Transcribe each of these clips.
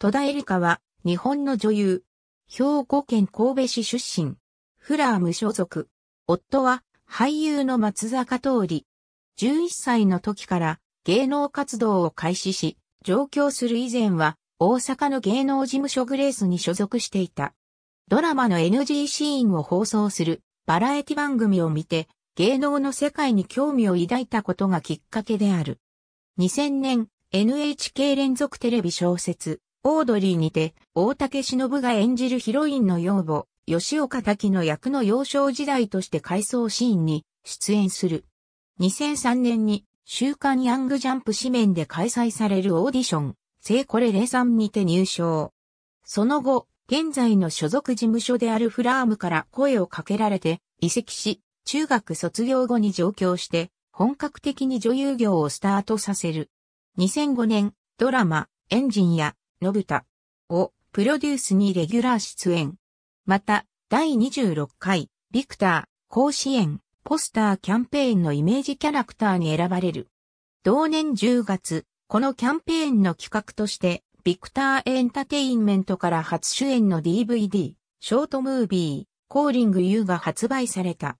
戸田恵梨香は、日本の女優。兵庫県神戸市出身。フラー無所属。夫は、俳優の松坂通り。11歳の時から芸能活動を開始し、上京する以前は、大阪の芸能事務所グレースに所属していた。ドラマの NG シーンを放送するバラエティ番組を見て、芸能の世界に興味を抱いたことがきっかけである。2000年、NHK 連続テレビ小説、オードリーにて、大竹忍が演じるヒロインの養母、吉岡滝の役の幼少時代として回想シーンに出演する。2003年に、週刊ヤングジャンプ紙面で開催されるオーディション、聖これザンにて入賞。その後、現在の所属事務所であるフラームから声をかけられて、移籍し、中学卒業後に上京して、本格的に女優業をスタートさせる。2005年、ドラマ、エンジンや信たをプロデュースにレギュラー出演。また、第26回、ビクター、甲子園、ポスターキャンペーンのイメージキャラクターに選ばれる。同年10月、このキャンペーンの企画として、ビクターエンタテインメントから初主演の DVD、ショートムービー、コーリング U が発売された。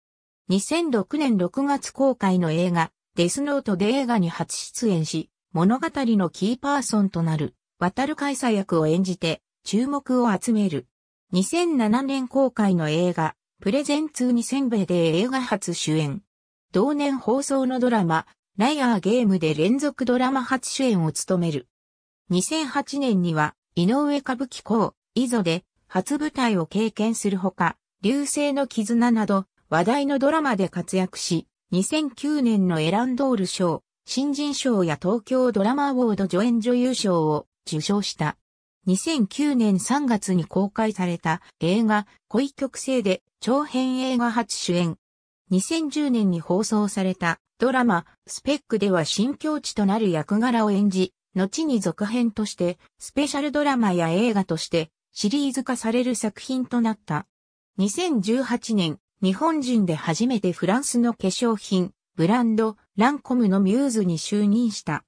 2006年6月公開の映画、デスノートで映画に初出演し、物語のキーパーソンとなる。渡る海佐役を演じて注目を集める。2007年公開の映画、プレゼンツ2000部で映画初主演。同年放送のドラマ、ライアーゲームで連続ドラマ初主演を務める。2008年には、井上歌舞伎公、伊ゾで初舞台を経験するほか、流星の絆など話題のドラマで活躍し、2009年のエランドール賞、新人賞や東京ドラマアウォード助演女優賞を受賞した。2009年3月に公開された映画恋曲星で長編映画初主演。2010年に放送されたドラマスペックでは新境地となる役柄を演じ、後に続編としてスペシャルドラマや映画としてシリーズ化される作品となった。2018年、日本人で初めてフランスの化粧品、ブランド、ランコムのミューズに就任した。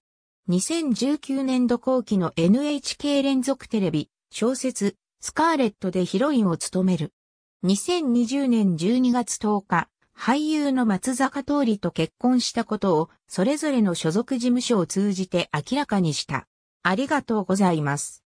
2019年度後期の NHK 連続テレビ、小説、スカーレットでヒロインを務める。2020年12月10日、俳優の松坂通りと結婚したことを、それぞれの所属事務所を通じて明らかにした。ありがとうございます。